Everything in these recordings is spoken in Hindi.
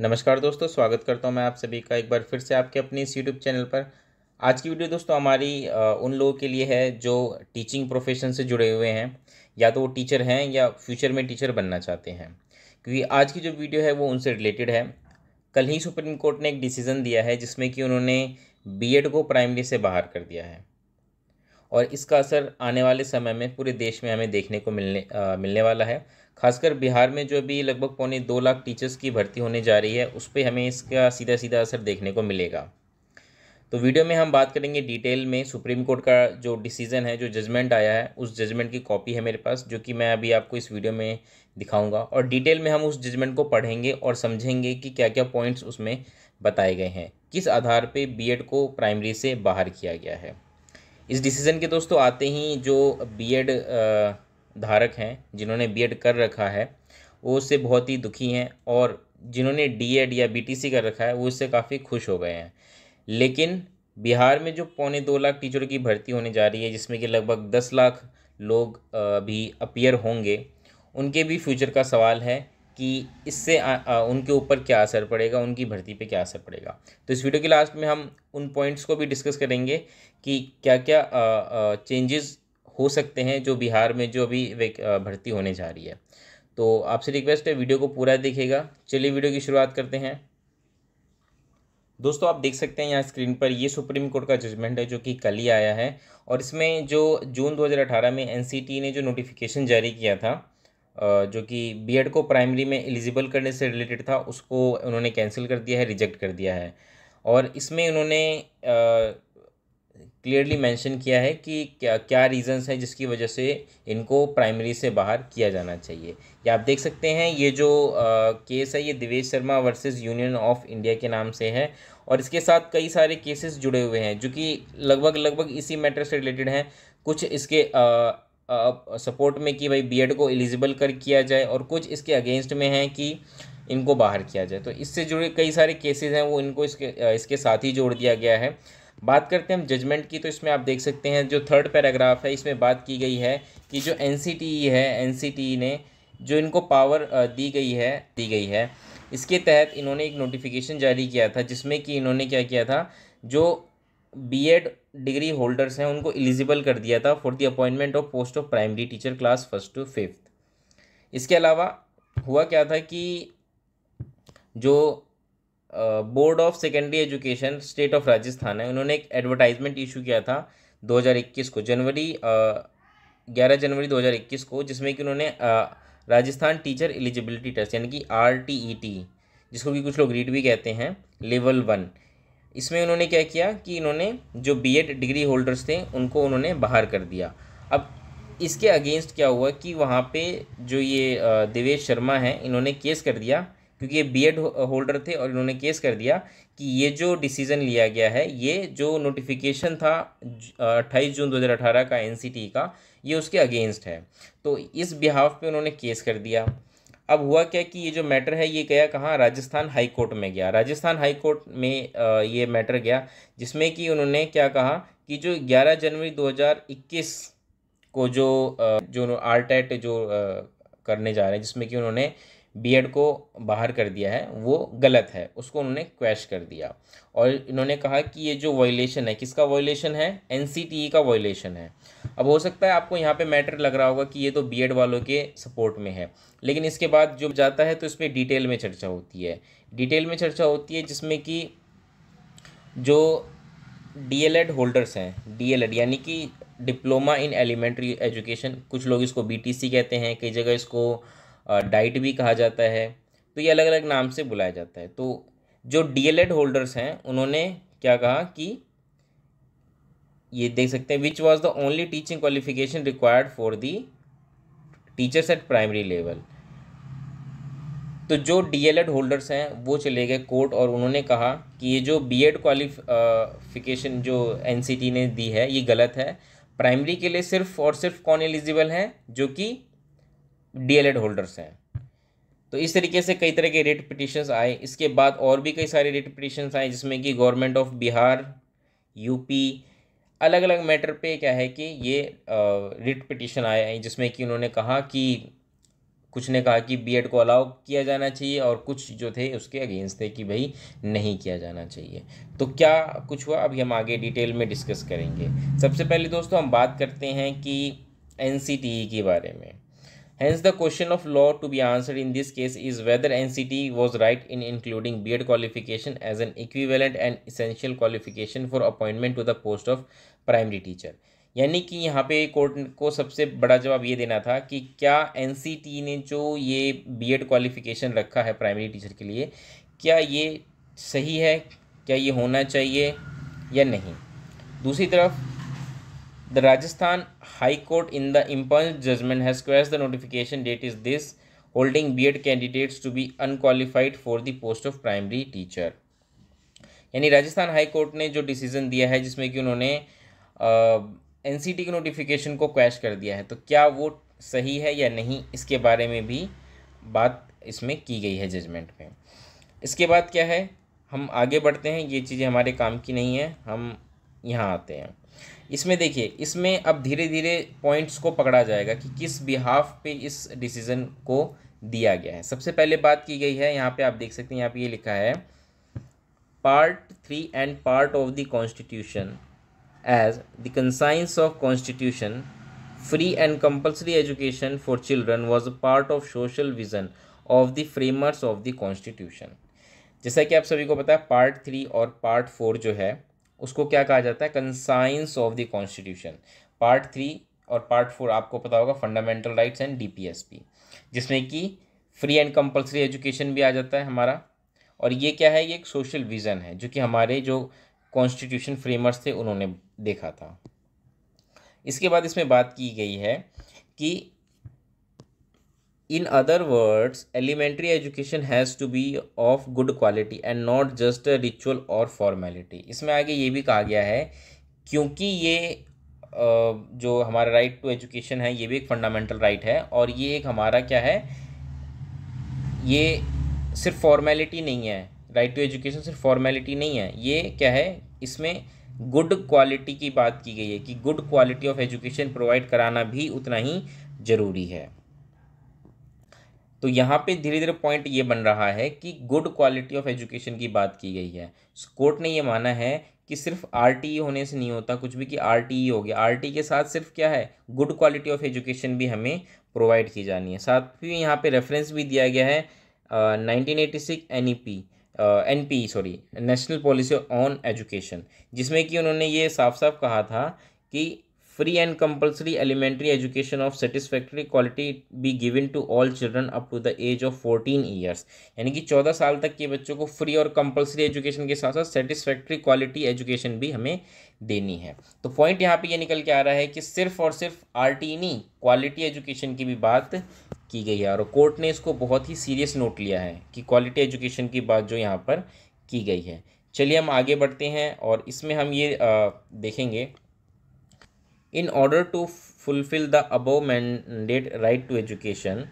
नमस्कार दोस्तों स्वागत करता हूं मैं आप सभी का एक बार फिर से आपके अपने इस यूट्यूब चैनल पर आज की वीडियो दोस्तों हमारी उन लोगों के लिए है जो टीचिंग प्रोफेशन से जुड़े हुए हैं या तो वो टीचर हैं या फ्यूचर में टीचर बनना चाहते हैं क्योंकि आज की जो वीडियो है वो उनसे रिलेटेड है कल ही सुप्रीम कोर्ट ने एक डिसीज़न दिया है जिसमें कि उन्होंने बी को प्राइमरी से बाहर कर दिया है और इसका असर आने वाले समय में पूरे देश में हमें देखने को मिलने आ, मिलने वाला है खासकर बिहार में जो अभी लगभग पौने दो लाख टीचर्स की भर्ती होने जा रही है उस पर हमें इसका सीधा सीधा असर देखने को मिलेगा तो वीडियो में हम बात करेंगे डिटेल में सुप्रीम कोर्ट का जो डिसीज़न है जो जजमेंट आया है उस जजमेंट की कॉपी है मेरे पास जो कि मैं अभी आपको इस वीडियो में दिखाऊंगा और डिटेल में हम उस जजमेंट को पढ़ेंगे और समझेंगे कि क्या क्या पॉइंट्स उसमें बताए गए हैं किस आधार पे बीएड को प्राइमरी से बाहर किया गया है इस डिसीज़न के दोस्तों आते ही जो बी धारक हैं जिन्होंने बीएड कर रखा है वो उससे बहुत ही दुखी हैं और जिन्होंने डीएड या बीटीसी कर रखा है वो उससे काफ़ी खुश हो गए हैं लेकिन बिहार में जो पौने दो लाख टीचरों की भर्ती होने जा रही है जिसमें कि लगभग दस लाख लोग भी अपियर होंगे उनके भी फ्यूचर का सवाल है कि इससे आ, आ, उनके ऊपर क्या असर पड़ेगा उनकी भर्ती पे क्या असर पड़ेगा तो इस वीडियो के लास्ट में हम उन पॉइंट्स को भी डिस्कस करेंगे कि क्या क्या चेंजेस हो सकते हैं जो बिहार में जो अभी भर्ती होने जा रही है तो आपसे रिक्वेस्ट है वीडियो को पूरा देखेगा चलिए वीडियो की शुरुआत करते हैं दोस्तों आप देख सकते हैं यहाँ स्क्रीन पर ये सुप्रीम कोर्ट का जजमेंट है जो कि कल ही आया है और इसमें जो जून 2018 में एनसीटी ने जो नोटिफिकेशन जारी किया था जो कि बीएड को प्राइमरी में एलिजिबल करने से रिलेटेड था उसको उन्होंने कैंसिल कर दिया है रिजेक्ट कर दिया है और इसमें उन्होंने क्लियरली मेंशन किया है कि क्या क्या रीज़न्स हैं जिसकी वजह से इनको प्राइमरी से बाहर किया जाना चाहिए या आप देख सकते हैं ये जो आ, केस है ये Divesh Sharma versus union of India के नाम से है और इसके साथ कई सारे केसेस जुड़े हुए हैं जो कि लगभग लगभग इसी मैटर से रिलेटेड हैं कुछ इसके सपोर्ट में कि भाई बीएड को एलिजिबल कर किया जाए और कुछ इसके अगेंस्ट में हैं कि इनको बाहर किया जाए तो इससे जुड़े कई सारे केसेस हैं वो इनको इसके इसके साथ ही जोड़ दिया गया है बात करते हैं हम जजमेंट की तो इसमें आप देख सकते हैं जो थर्ड पैराग्राफ है इसमें बात की गई है कि जो एन e है एन e ने जो इनको पावर दी गई है दी गई है इसके तहत इन्होंने एक नोटिफिकेशन जारी किया था जिसमें कि इन्होंने क्या किया था जो बीएड डिग्री होल्डर्स हैं उनको एलिजिबल कर दिया था for the appointment of post of primary teacher class first to fifth इसके अलावा हुआ क्या था कि जो board of secondary education state of Rajasthan है उन्होंने एक एडवर्टाइजमेंट इशू किया था 2021 को जनवरी ग्यारह जनवरी 2021 को जिसमें कि उन्होंने राजस्थान टीचर एलिजिबिलिटी टेस्ट यानी कि आर टी ई टी जिसको कि कुछ लोग रीड भी कहते हैं लेवल वन इसमें उन्होंने क्या किया कि इन्होंने जो एड डिग्री होल्डर्स थे उनको उन्होंने बाहर कर दिया अब इसके अगेंस्ट क्या हुआ कि वहाँ पे जो ये देवेश शर्मा हैं इन्होंने केस कर दिया क्योंकि ये बीएड होल्डर थे और इन्होंने केस कर दिया कि ये जो डिसीज़न लिया गया है ये जो नोटिफिकेशन था अट्ठाईस जून 2018 का एनसीटी का ये उसके अगेंस्ट है तो इस बिहाफ पे उन्होंने केस कर दिया अब हुआ क्या कि ये जो मैटर है ये गया कहाँ राजस्थान हाई कोर्ट में गया राजस्थान हाई कोर्ट में ये मैटर गया जिसमें कि उन्होंने क्या कहा कि जो 11 जनवरी 2021 को जो जो आर जो करने जा रहे हैं जिसमें कि उन्होंने बीएड को बाहर कर दिया है वो गलत है उसको उन्होंने क्वैश कर दिया और इन्होंने कहा कि ये जो वॉयलेशन है किसका वॉयलेशन है एन e का वॉयलेशन है अब हो सकता है आपको यहाँ पे मैटर लग रहा होगा कि ये तो बीएड वालों के सपोर्ट में है लेकिन इसके बाद जो जाता है तो इस पर डिटेल में चर्चा होती है डिटेल में चर्चा होती है जिसमें कि जो एड होल्डर्स हैं एड यानी कि डिप्लोमा इन एलिमेंट्री एजुकेशन कुछ लोग इसको सी कहते हैं कई जगह इसको डाइट भी कहा जाता है तो ये अलग अलग नाम से बुलाया जाता है तो जो डीएलएड होल्डर्स हैं उन्होंने क्या कहा कि ये देख सकते हैं which was the only teaching qualification required for the teachers at primary level तो जो डीएलएड होल्डर्स हैं वो चले गए कोर्ट और उन्होंने कहा कि ये जो बीएड क्वालिफिकेशन जो एनसीटी ने दी है ये गलत है प्राइमरी के लिए सिर्फ और सिर्फ कौन एलिजिबल हैं जो कि डीएलएड होल्डर्स हैं तो इस तरीके से कई तरह के रेट पिटिशन्स आए इसके बाद और भी कई सारे रेट पिटिशन्स आए जिसमें कि गवर्नमेंट ऑफ बिहार यूपी अलग अलग मैटर पे क्या है कि ये रिट पिटिशन आए हैं जिसमें कि उन्होंने कहा कि कुछ ने कहा कि बीएड को अलाउ किया जाना चाहिए और कुछ जो थे उसके अगेंस्ट थे कि भाई नहीं किया जाना चाहिए तो क्या कुछ हुआ अभी हम आगे डिटेल में डिस्कस करेंगे सबसे पहले दोस्तों हम बात करते हैं कि एन e के बारे में Hence, the question of law to be answered in this case is whether NCT was right in including BEd qualification as an equivalent and essential qualification for appointment to the post of primary teacher. यानी कि यहाँ पे कोर्ट को सबसे बड़ा जवाब ये देना था कि क्या एन ने जो ये बीएड क्वालिफिकेशन रखा है प्राइमरी टीचर के लिए क्या ये सही है क्या ये होना चाहिए या नहीं दूसरी तरफ The Rajasthan High Court in the impugned judgment has squares the notification date is this holding B.Ed candidates to be unqualified for the post of primary teacher. यानी राजस्थान हाई कोर्ट ने जो डिसीजन दिया है जिसमें कि उन्होंने एन सी टी के नोटिफिकेशन को क्वैश कर दिया है तो क्या वो सही है या नहीं इसके बारे में भी बात इसमें की गई है जजमेंट में इसके बाद क्या है हम आगे बढ़ते हैं ये चीज़ें हमारे काम की नहीं है हम यहाँ आते हैं इसमें देखिए इसमें अब धीरे धीरे पॉइंट्स को पकड़ा जाएगा कि किस बिहाफ पे इस डिसीज़न को दिया गया है सबसे पहले बात की गई है यहाँ पे आप देख सकते हैं यहाँ पे ये लिखा है part three and part of the constitution as the conscience of constitution free and compulsory education for children was a part of social vision of the framers of the constitution जैसा कि आप सभी को पता है पार्ट थ्री और पार्ट फोर जो है उसको क्या कहा जाता है conscience of the constitution part three और पार्ट फोर आपको पता होगा फंडामेंटल राइट्स एंड डीपीएसपी जिसमें कि फ्री एंड कंपलसरी एजुकेशन भी आ जाता है हमारा और ये क्या है ये एक सोशल विज़न है जो कि हमारे जो कॉन्स्टिट्यूशन फ्रेमर्स थे उन्होंने देखा था इसके बाद इसमें बात की गई है कि in other words elementary education has to be of good quality and not just ritual और फॉर्मेलिटी इसमें आगे ये भी कहा गया है क्योंकि ये जो हमारा राइट टू एजुकेशन है ये भी एक फंडामेंटल राइट right है और ये एक हमारा क्या है ये सिर्फ फॉर्मेलिटी नहीं है राइट टू एजुकेशन सिर्फ फॉर्मेलिटी नहीं है ये क्या है इसमें गुड क्वालिटी की बात की गई है कि good quality of education provide कराना भी उतना ही ज़रूरी है तो यहाँ पे धीरे धीरे पॉइंट ये बन रहा है कि गुड क्वालिटी ऑफ एजुकेशन की बात की गई है कोर्ट ने ये माना है कि सिर्फ आर e होने से नहीं होता कुछ भी कि आर e हो गया आर e के साथ सिर्फ क्या है गुड क्वालिटी ऑफ एजुकेशन भी हमें प्रोवाइड की जानी है साथ ही यहाँ पे रेफरेंस भी दिया गया है nineteen eighty six N E P N P sorry national policy on education जिसमें कि उन्होंने ये साफ साफ कहा था कि free and compulsory elementary education of satisfactory quality be given to all children up to the age of fourteen years यानी कि चौदह साल तक के बच्चों को फ्री और कंपल्सरी एजुकेशन के साथ साथ सेटिस्फैक्ट्री क्वालिटी एजुकेशन भी हमें देनी है तो पॉइंट यहाँ पे ये निकल के आ रहा है कि सिर्फ और सिर्फ आर टी क्वालिटी एजुकेशन की भी बात की गई है और कोर्ट ने इसको बहुत ही सीरियस नोट लिया है कि क्वालिटी एजुकेशन की बात जो यहाँ पर की गई है चलिए हम आगे बढ़ते हैं और इसमें हम ये आ, देखेंगे in order to fulfil the above mandate right to education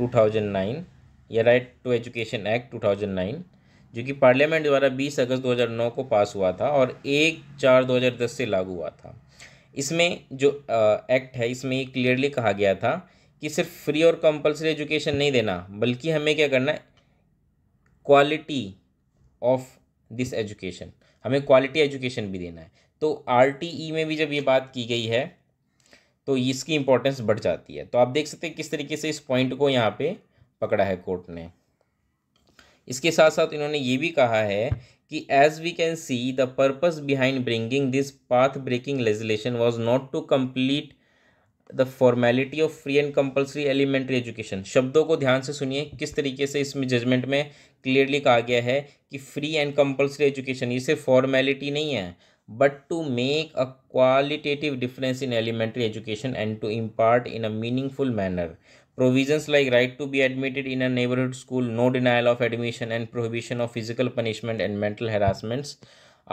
2009 या राइट टू एजुकेशन एक्ट 2009 जो कि पार्लियामेंट द्वारा 20 अगस्त 2009 को पास हुआ था और एक चार 2010 से लागू हुआ था इसमें जो एक्ट है इसमें ये क्लियरली कहा गया था कि सिर्फ फ्री और कंपलसरी एजुकेशन नहीं देना बल्कि हमें क्या करना है क्वालिटी ऑफ दिस एजुकेशन हमें क्वालिटी एजुकेशन भी देना है तो आर e में भी जब ये बात की गई है तो इसकी इंपॉर्टेंस बढ़ जाती है तो आप देख सकते हैं किस तरीके से इस पॉइंट को यहाँ पे पकड़ा है कोर्ट ने इसके साथ साथ इन्होंने ये भी कहा है कि as we can see the purpose behind bringing this path breaking legislation was not to complete the formality of free and compulsory elementary education शब्दों को ध्यान से सुनिए किस तरीके से इसमें जजमेंट में क्लियरली कहा गया है कि फ्री एंड कंपलसरी एजुकेशन ये सिर्फ फॉर्मेलिटी नहीं है but to make a qualitative difference in elementary education and to impart in a meaningful manner provisions like right to be admitted in a neighborhood school no denial of admission and prohibition of physical punishment and mental harassments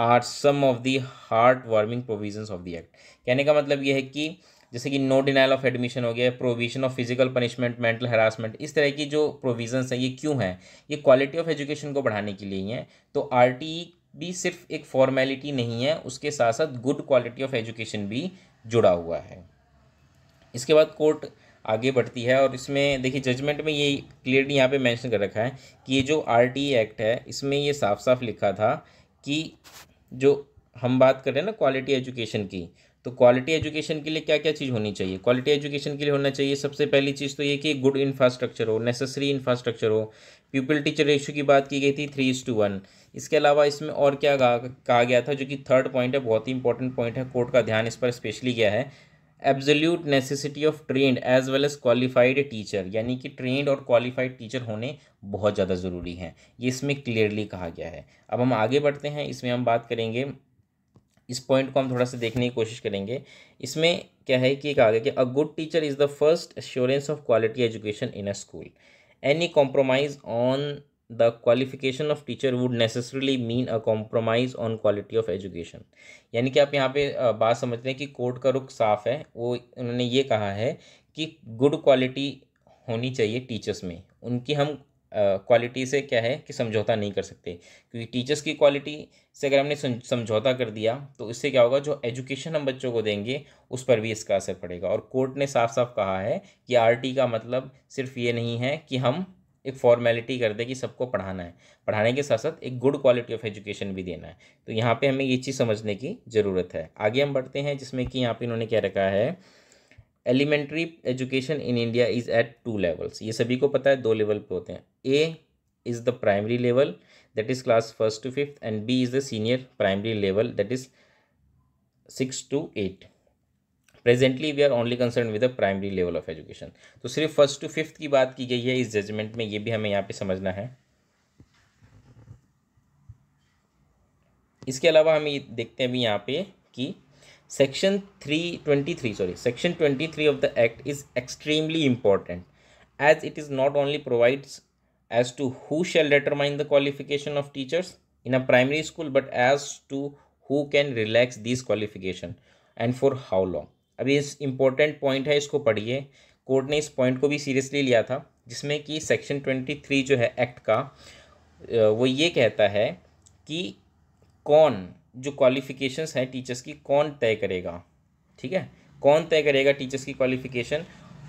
are some of the heart warming provisions of the act कहने का मतलब यह है कि जैसे कि नो डिनाइल ऑफ एडमिशन हो गया provision of physical punishment mental harassment इस तरह की जो प्रोविजंस हैं ये क्यों हैं ये क्वालिटी ऑफ एजुकेशन को बढ़ाने के लिए ही हैं तो आर टी भी सिर्फ एक फॉर्मेलिटी नहीं है उसके साथ साथ गुड क्वालिटी ऑफ एजुकेशन भी जुड़ा हुआ है इसके बाद कोर्ट आगे बढ़ती है और इसमें देखिए जजमेंट में ये क्लियरली यहाँ पे मेंशन कर रखा है कि ये जो आर एक्ट e है इसमें ये साफ साफ लिखा था कि जो हम बात कर रहे हैं ना क्वालिटी एजुकेशन की तो क्वालिटी एजुकेशन के लिए क्या क्या चीज़ होनी चाहिए क्वालिटी एजुकेशन के लिए होना चाहिए सबसे पहली चीज़ तो ये कि गुड इंफ्रास्ट्रक्चर हो नेसेसरी इंफ्रास्ट्रक्चर हो पीपल टीचर रेशो की बात की गई थी थ्री इज टू वन इसके अलावा इसमें और क्या कहा गया था जो कि थर्ड पॉइंट है बहुत ही इंपॉर्टेंट पॉइंट है कोर्ट का ध्यान इस पर स्पेशली गया है absolute necessity of trained as well as qualified teacher यानी कि ट्रेंड और क्वालिफाइड टीचर होने बहुत ज़्यादा ज़रूरी हैं ये इसमें क्लियरली कहा गया है अब हम आगे बढ़ते हैं इसमें हम बात करेंगे इस पॉइंट को हम थोड़ा सा देखने की कोशिश करेंगे इसमें क्या है कि कहा गया कि a good teacher is the first assurance of quality education in a school any compromise on the qualification of teacher would necessarily mean a compromise on quality of education यानी कि आप यहाँ पे बात समझते हैं कि कोर्ट का रुख साफ है वो उन्होंने ये कहा है कि गुड क्वालिटी होनी चाहिए टीचर्स में उनकी हम क्वालिटी से क्या है कि समझौता नहीं कर सकते क्योंकि टीचर्स की क्वालिटी से अगर हमने समझौता कर दिया तो इससे क्या होगा जो एजुकेशन हम बच्चों को देंगे उस पर भी इसका असर पड़ेगा और कोर्ट ने साफ साफ कहा है कि आर का मतलब सिर्फ ये नहीं है कि हम एक फॉर्मेलिटी कर दे कि सबको पढ़ाना है पढ़ाने के साथ साथ एक गुड क्वालिटी ऑफ एजुकेशन भी देना है तो यहाँ पे हमें ये चीज़ समझने की ज़रूरत है आगे हम बढ़ते हैं जिसमें कि यहाँ पे इन्होंने क्या रखा है elementary education in India is at two levels ये सभी को पता है दो लेवल पे होते हैं A is the primary level that is class first to fifth and B is the senior primary level that is six to eight presently we are only concern with the primary level of education तो सिर्फ फर्स्ट टू फिफ्थ की बात की गई है इस जजमेंट में ये भी हमें यहाँ पे समझना है इसके अलावा हम ये देखते हैं अभी यहाँ पे कि section three twenty three sorry section twenty three of the act is extremely important as it is not only provides as to who shall determine the qualification of teachers in a primary school but as to who can relax this qualification and for how long अभी इस इंपॉर्टेंट पॉइंट है इसको पढ़िए कोर्ट ने इस पॉइंट को भी सीरियसली लिया था जिसमें कि सेक्शन ट्वेंटी थ्री जो है एक्ट का वो ये कहता है कि कौन जो क्वालिफिकेशंस हैं टीचर्स की कौन तय करेगा ठीक है कौन तय करेगा टीचर्स की क्वालिफिकेशन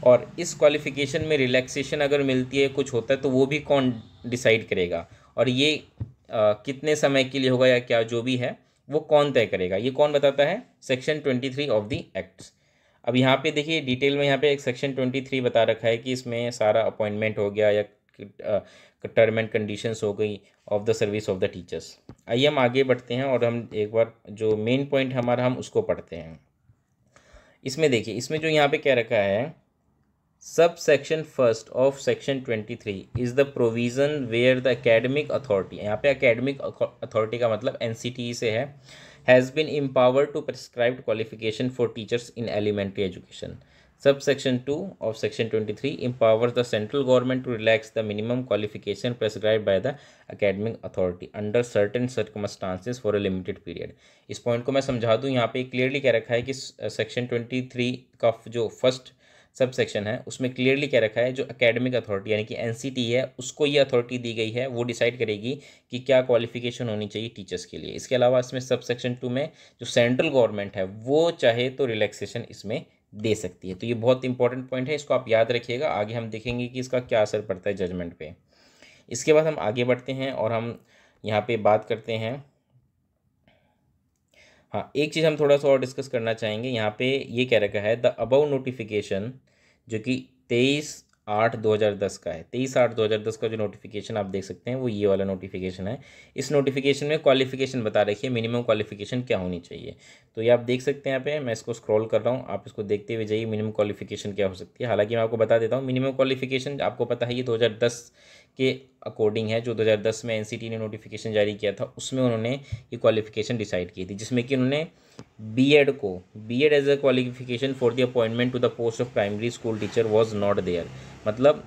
और इस क्वालिफिकेशन में रिलैक्सेशन अगर मिलती है कुछ होता है तो वो भी कौन डिसाइड करेगा और ये आ, कितने समय के लिए होगा या क्या जो भी है वो कौन तय करेगा ये कौन बताता है section twenty three of the act अब यहाँ पे देखिए डिटेल में यहाँ पे एक सेक्शन ट्वेंटी थ्री बता रखा है कि इसमें सारा अपॉइंटमेंट हो गया या टर्म एंड कंडीशंस हो गई of the service of the teachers आइए हम आगे बढ़ते हैं और हम एक बार जो मेन पॉइंट हमारा हम उसको पढ़ते हैं इसमें देखिए इसमें जो यहाँ पे क्या रखा है sub section first of section twenty three is the provision where the academic authority यहाँ पे अकेडमिक अथॉरिटी का मतलब एन e से है has been empower to prescribe qualification for teachers in elementary education sub section Subsection 2 of Section 23 empowers the central government to relax the minimum qualification prescribed by the academic authority under certain circumstances for a limited period इस पॉइंट को मैं समझा दूँ यहाँ पे क्लियरली कह रखा है कि सेक्शन ट्वेंटी थ्री का जो फर्स्ट सब सेक्शन है उसमें क्लियरली कह रखा है जो अकेडमिक अथॉरिटी यानी कि एनसीटी है उसको ये अथॉरिटी दी गई है वो डिसाइड करेगी कि क्या क्वालिफिकेशन होनी चाहिए टीचर्स के लिए इसके अलावा इसमें सब सेक्शन टू में जो सेंट्रल गवर्नमेंट है वो चाहे तो रिलैक्सेशन इसमें दे सकती है तो ये बहुत इंपॉर्टेंट पॉइंट है इसको आप याद रखिएगा आगे हम देखेंगे कि इसका क्या असर पड़ता है जजमेंट पे इसके बाद हम आगे बढ़ते हैं और हम यहाँ पे बात करते हैं हाँ एक चीज़ हम थोड़ा सा और डिस्कस करना चाहेंगे यहाँ पे ये कह रखा है द अबव नोटिफिकेशन जो कि तेईस आठ दो हज़ार दस का है तेईस आठ दो हज़ार दस का जो नोटिफिकेशन आप देख सकते हैं वो ये वाला नोटिफिकेशन है इस नोटिफिकेशन में क्वालिफिकेशन बता रखी है मिनिमम क्वालिफिकेशन क्या होनी चाहिए तो ये आप देख सकते हैं यहाँ पे मैं इसको स्क्रॉल कर रहा हूँ आप इसको देखते हुए जाइए मिनिमम क्वालिफिकेशन क्या हो सकती है हालांकि मैं आपको बता देता हूँ मिनिमम क्वालिफिकेशन आपको पता है ये दो के अकॉर्डिंग है जो 2010 में एनसीटी ने नोटिफिकेशन जारी किया था उसमें उन्होंने ये क्वालिफिकेशन डिसाइड की थी जिसमें कि उन्होंने बीएड e को BEd as a qualification for the appointment to the post of primary school teacher was not there मतलब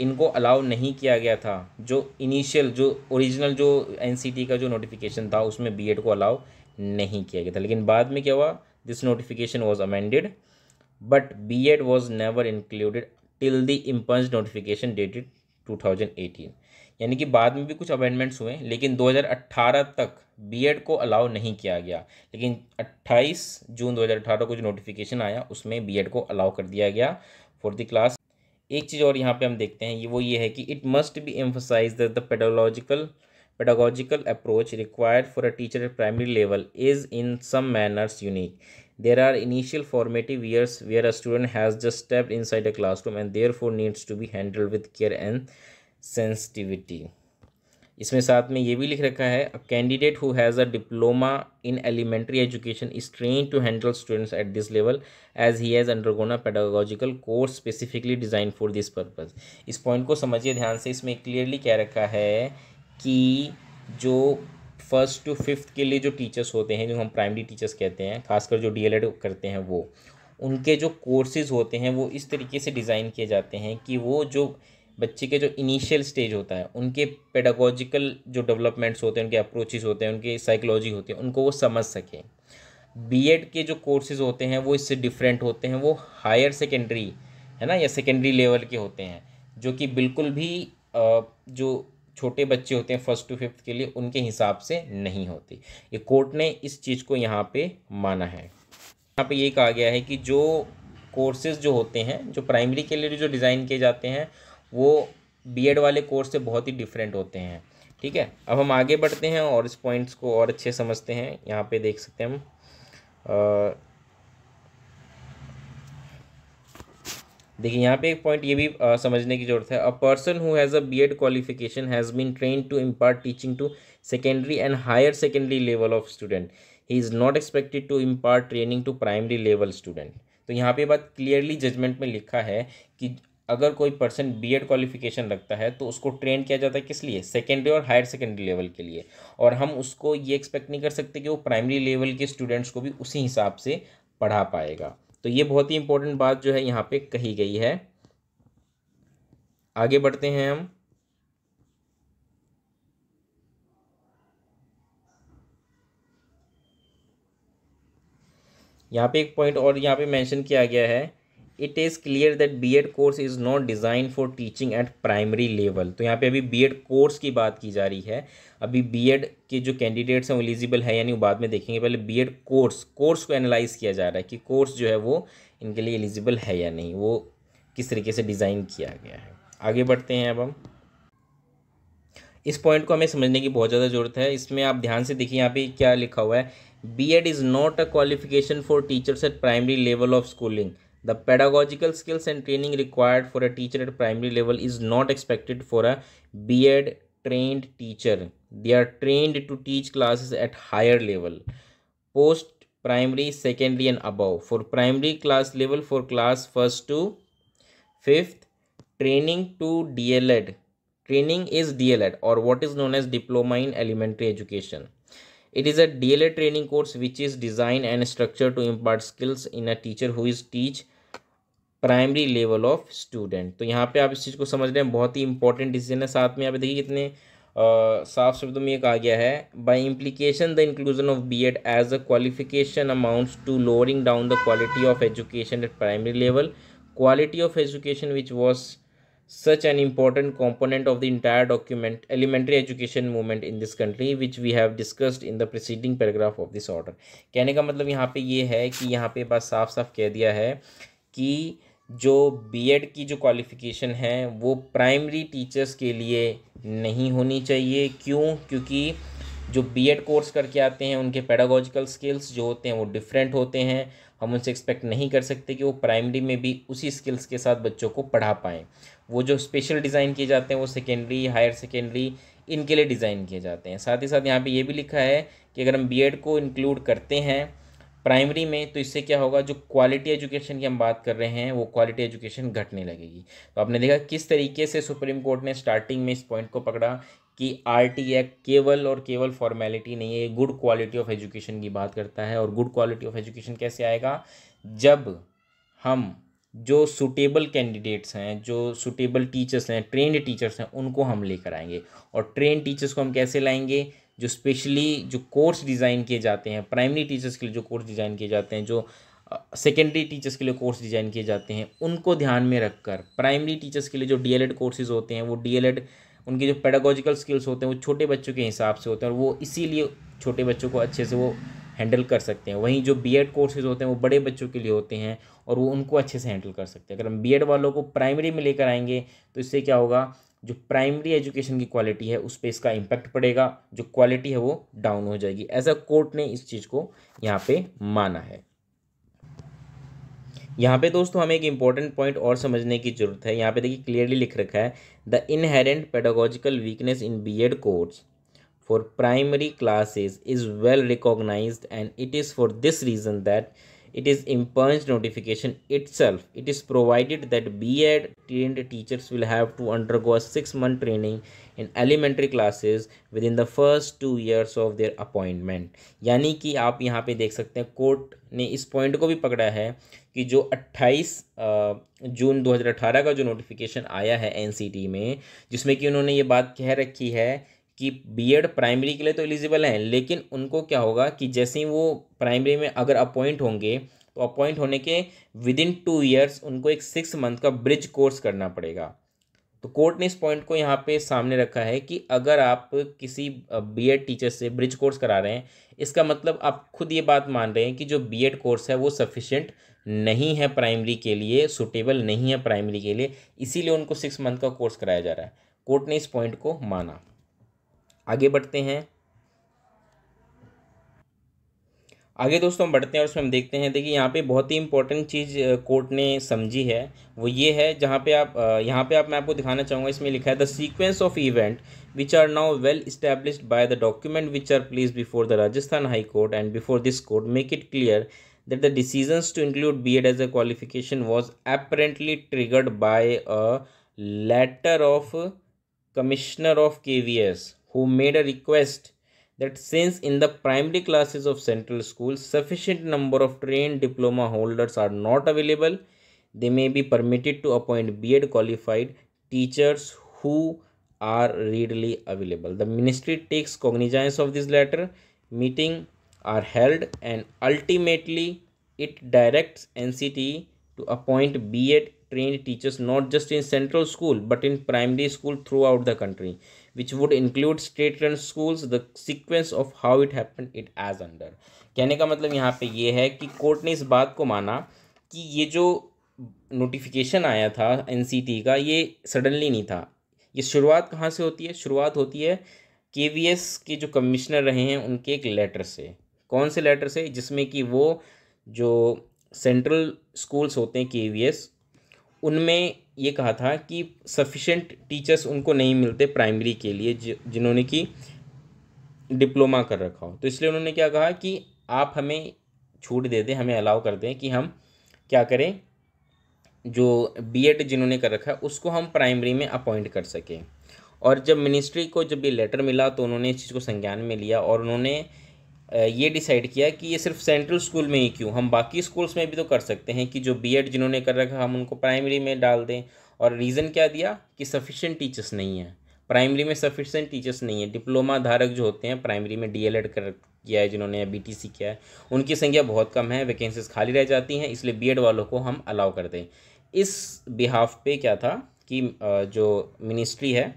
इनको अलाउ नहीं किया गया था जो इनिशियल जो ओरिजिनल जो एन का जो नोटिफिकेशन था उसमें बी e को अलाउ नहीं किया गया था लेकिन बाद में क्या हुआ this notification was amended but BEd was never included till the impugned notification dated 2018 यानी कि बाद में भी कुछ अमेंडमेंट्स हुए लेकिन 2018 तक बीएड को अलाउ नहीं किया गया लेकिन 28 जून 2018 को जो नोटिफिकेशन आया उसमें बीएड को अलाउ कर दिया गया फॉर द क्लास एक चीज़ और यहाँ पे हम देखते हैं ये वो ये है कि it must be emphasised that the pedological pedagogical approach required for a teacher at primary level is in some manners unique There are initial formative years where a student has just stepped inside a classroom and therefore needs to be handled with care and sensitivity. इसमें साथ में ये भी लिख रखा है a candidate who has a diploma in elementary education is train to handle students at this level as he has undergone a pedagogical course specifically design for this purpose इस पॉइंट को समझिए ध्यान से इसमें क्लियरली कह रखा है कि जो फर्स्ट टू फिफ्थ के लिए जो टीचर्स होते हैं जो हम प्राइमरी टीचर्स कहते हैं खासकर जो डी करते हैं वो उनके जो कोर्सेज होते हैं वो इस तरीके से डिज़ाइन किए जाते हैं कि वो जो बच्चे के जो इनिशियल स्टेज होता है उनके पेडागोजिकल जो डेवलपमेंट्स होते हैं उनके अप्रोचेज होते हैं उनके साइकोलॉजी होती है उनको वो समझ सकें बी के जो कोर्सेज होते हैं वो इससे डिफरेंट होते हैं वो हायर सेकेंडरी है ना या सेकेंडरी लेवल के होते हैं जो कि बिल्कुल भी जो छोटे बच्चे होते हैं फर्स्ट टू फिफ्थ के लिए उनके हिसाब से नहीं होती ये कोर्ट ने इस चीज़ को यहाँ पे माना है यहाँ पे ये कहा गया है कि जो कोर्सेज जो होते हैं जो प्राइमरी के लिए जो डिज़ाइन किए जाते हैं वो बीएड वाले कोर्स से बहुत ही डिफरेंट होते हैं ठीक है अब हम आगे बढ़ते हैं और इस पॉइंट्स को और अच्छे समझते हैं यहाँ पर देख सकते हैं हम आ, देखिए यहाँ पे एक पॉइंट ये भी आ, समझने की जरूरत है a person who has a B Ed qualification has been train to impart teaching to secondary and higher secondary level of student he is not expected to impart training to primary level student तो यहाँ पे बात क्लियरली जजमेंट में लिखा है कि अगर कोई पर्सन बी एड क्वालिफिकेशन रखता है तो उसको ट्रेन किया जाता है किस लिए सेकेंडरी और हायर सेकेंडरी लेवल के लिए और हम उसको ये एक्सपेक्ट नहीं कर सकते कि वो प्राइमरी लेवल के स्टूडेंट्स को भी उसी हिसाब से पढ़ा पाएगा तो ये बहुत ही इंपॉर्टेंट बात जो है यहाँ पे कही गई है आगे बढ़ते हैं हम यहाँ पे एक पॉइंट और यहाँ पे मेंशन किया गया है it is clear that B Ed course is not design for teaching at primary level तो यहाँ पे अभी बी एड कोर्स की बात की जा रही है अभी बी एड e के जो कैंडिडेट्स हैं एलिजिबल है यानी वो बाद में देखेंगे पहले बी एड कोर्स कोर्स को एनालाइज किया जा रहा है कि कोर्स जो है वो इनके लिए एलिजिबल है या नहीं वो किस तरीके से डिज़ाइन किया गया है आगे बढ़ते हैं अब हम इस पॉइंट को हमें समझने की बहुत ज़्यादा ज़रूरत है इसमें आप ध्यान से देखिए यहाँ पे क्या लिखा हुआ है B Ed is not a qualification for teachers at primary level of schooling The pedagogical skills and training required for a teacher at primary level is not expected for a beard trained teacher. They are trained to teach classes at higher level. Post primary, secondary and above. For primary class level for class first to fifth, training to DLED. Training is DLED or what is known as Diploma in Elementary Education. It is a DLED training course which is designed and structured to impart skills in a teacher who is teach primary level of student तो यहाँ पे आप इस चीज़ को समझ रहे हैं बहुत ही इंपॉर्टेंट डिसीजन है साथ में यहाँ पे देखिए कितने साफ शब्दों में एक आ गया है by implication the inclusion of B Ed as a qualification amounts to lowering down the quality of education at primary level quality of education which was such an important component of the entire document elementary education movement in this country which we have discussed in the preceding paragraph of this order कहने का मतलब यहाँ पे ये है कि यहाँ पे बात साफ साफ कह दिया है कि जो बीएड की जो क्वालिफ़िकेशन है वो प्राइमरी टीचर्स के लिए नहीं होनी चाहिए क्यों क्योंकि जो बीएड कोर्स करके आते हैं उनके पैडागोजिकल स्किल्स जो होते हैं वो डिफरेंट होते हैं हम उनसे एक्सपेक्ट नहीं कर सकते कि वो प्राइमरी में भी उसी स्किल्स के साथ बच्चों को पढ़ा पाएँ वो जो स्पेशल डिज़ाइन किए जाते हैं वो सेकेंडरी हायर सेकेंडरी इनके लिए डिज़ाइन किए जाते हैं साथ ही साथ यहाँ पे ये भी लिखा है कि अगर हम बीएड को इंक्लूड करते हैं प्राइमरी में तो इससे क्या होगा जो क्वालिटी एजुकेशन की हम बात कर रहे हैं वो क्वालिटी एजुकेशन घटने लगेगी तो आपने देखा किस तरीके से सुप्रीम कोर्ट ने स्टार्टिंग में इस पॉइंट को पकड़ा कि आर टी एक्ट केवल और केवल फॉर्मेलिटी नहीं है गुड क्वालिटी ऑफ एजुकेशन की बात करता है और गुड क्वालिटी ऑफ एजुकेशन कैसे आएगा जब हम जो सुटेबल कैंडिडेट्स हैं जो सुटेबल टीचर्स हैं ट्रेंड टीचर्स हैं उनको हम लेकर आएंगे और ट्रेंड टीचर्स को हम कैसे लाएंगे जो स्पेशली जो कोर्स डिज़ाइन किए जाते हैं प्राइमरी टीचर्स के लिए जो कोर्स डिज़ाइन किए जाते हैं जो सेकेंडरी टीचर्स के लिए कोर्स डिज़ाइन किए जाते हैं उनको ध्यान में रखकर प्राइमरी टीचर्स के लिए जो एड कोर्सेज होते हैं वो एड उनके जो पेडागोजिकल स्किल्स होते हैं वो छोटे बच्चों के हिसाब से होते हैं और वो इसीलिए छोटे बच्चों को अच्छे से वो हैंडल कर सकते हैं वहीं जो बी एड कोर्सेज होते हैं वो बड़े बच्चों के लिए होते हैं और वो उनको अच्छे से हैंडल कर सकते हैं अगर हम बी एड वालों को प्राइमरी में लेकर आएंगे तो इससे क्या होगा जो प्राइमरी एजुकेशन की क्वालिटी है उस पर इसका इम्पैक्ट पड़ेगा जो क्वालिटी है वो डाउन हो जाएगी एज अ कोर्ट ने इस चीज़ को यहाँ पे माना है यहाँ पे दोस्तों हमें एक इम्पॉर्टेंट पॉइंट और समझने की जरूरत है यहाँ पे देखिए क्लियरली लिख रखा है the inherent pedagogical weakness in B Ed course for primary classes is well recognise and it is for this reason that it is impugned notification itself it is provided that bed trained teachers will have to undergo a 6 month training in elementary classes within the first two years of their appointment yani ki aap yahan pe dekh sakte hain court ne is point ko bhi pakda hai कि जो 28 जून 2018 का जो नोटिफिकेशन आया है एनसीटी में जिसमें कि उन्होंने ये बात कह रखी है कि बीएड प्राइमरी के लिए तो एलिजिबल हैं लेकिन उनको क्या होगा कि जैसे ही वो प्राइमरी में अगर अपॉइंट होंगे तो अपॉइंट होने के विद इन टू ईयर्स उनको एक सिक्स मंथ का ब्रिज कोर्स करना पड़ेगा तो कोर्ट ने इस पॉइंट को यहाँ पे सामने रखा है कि अगर आप किसी बीएड टीचर से ब्रिज कोर्स करा रहे हैं इसका मतलब आप खुद ये बात मान रहे हैं कि जो बीएड कोर्स है वो सफिशेंट नहीं है प्राइमरी के लिए सुटेबल नहीं है प्राइमरी के लिए इसीलिए उनको सिक्स मंथ का कोर्स कराया जा रहा है कोर्ट ने इस पॉइंट को माना आगे बढ़ते हैं आगे दोस्तों हम बढ़ते हैं और उसमें हम देखते हैं देखिए यहाँ पे बहुत ही इंपॉर्टेंट चीज़ कोर्ट ने समझी है वो ये है जहाँ पे आप यहाँ पे आप मैं आपको दिखाना चाहूँगा इसमें लिखा है the sequence of event which are now well establish by the document which are place before the Rajasthan high court and before this court make it clear that the decisions to include be as a qualification was apparently triggered by a letter of commissioner of के who made a request that since in the primary classes of central schools sufficient number of trained diploma holders are not available they may be permitted to appoint bed qualified teachers who are readily available the ministry takes cognizance of this letter meeting are held and ultimately it directs nct to appoint bed trained teachers not just in central school but in primary school throughout the country which would include state run schools the sequence of how it happened it as under कहने का मतलब यहाँ पे ये है कि कोर्ट ने इस बात को माना कि ये जो नोटिफिकेशन आया था एन का ये सडनली नहीं था ये शुरुआत कहाँ से होती है शुरुआत होती है के के जो कमिश्नर रहे हैं उनके एक लेटर से कौन से लेटर से जिसमें कि वो जो सेंट्रल स्कूल्स होते हैं के उनमें ये कहा था कि सफिशेंट टीचर्स उनको नहीं मिलते प्राइमरी के लिए जिन्होंने कि डिप्लोमा कर रखा हो तो इसलिए उन्होंने क्या कहा कि आप हमें छूट दे दें हमें अलाउ कर दें कि हम क्या करें जो बीएड जिन्होंने कर रखा है उसको हम प्राइमरी में अपॉइंट कर सकें और जब मिनिस्ट्री को जब ये लेटर मिला तो उन्होंने इस चीज़ को संज्ञान में लिया और उन्होंने ये डिसाइड किया कि ये सिर्फ सेंट्रल स्कूल में ही क्यों हम बाकी स्कूल्स में भी तो कर सकते हैं कि जो बीएड जिन्होंने कर रखा हम उनको प्राइमरी में डाल दें और रीज़न क्या दिया कि सफिशिएंट टीचर्स नहीं है प्राइमरी में सफिशिएंट टीचर्स नहीं है डिप्लोमा धारक जो होते हैं प्राइमरी में डी कर किया है जिन्होंने या बी किया है उनकी संख्या बहुत कम है वैकेंसीज खाली रह जाती हैं इसलिए बी वालों को हम अलाउ कर दें इस बिहाफ पे क्या था कि जो मिनिस्ट्री है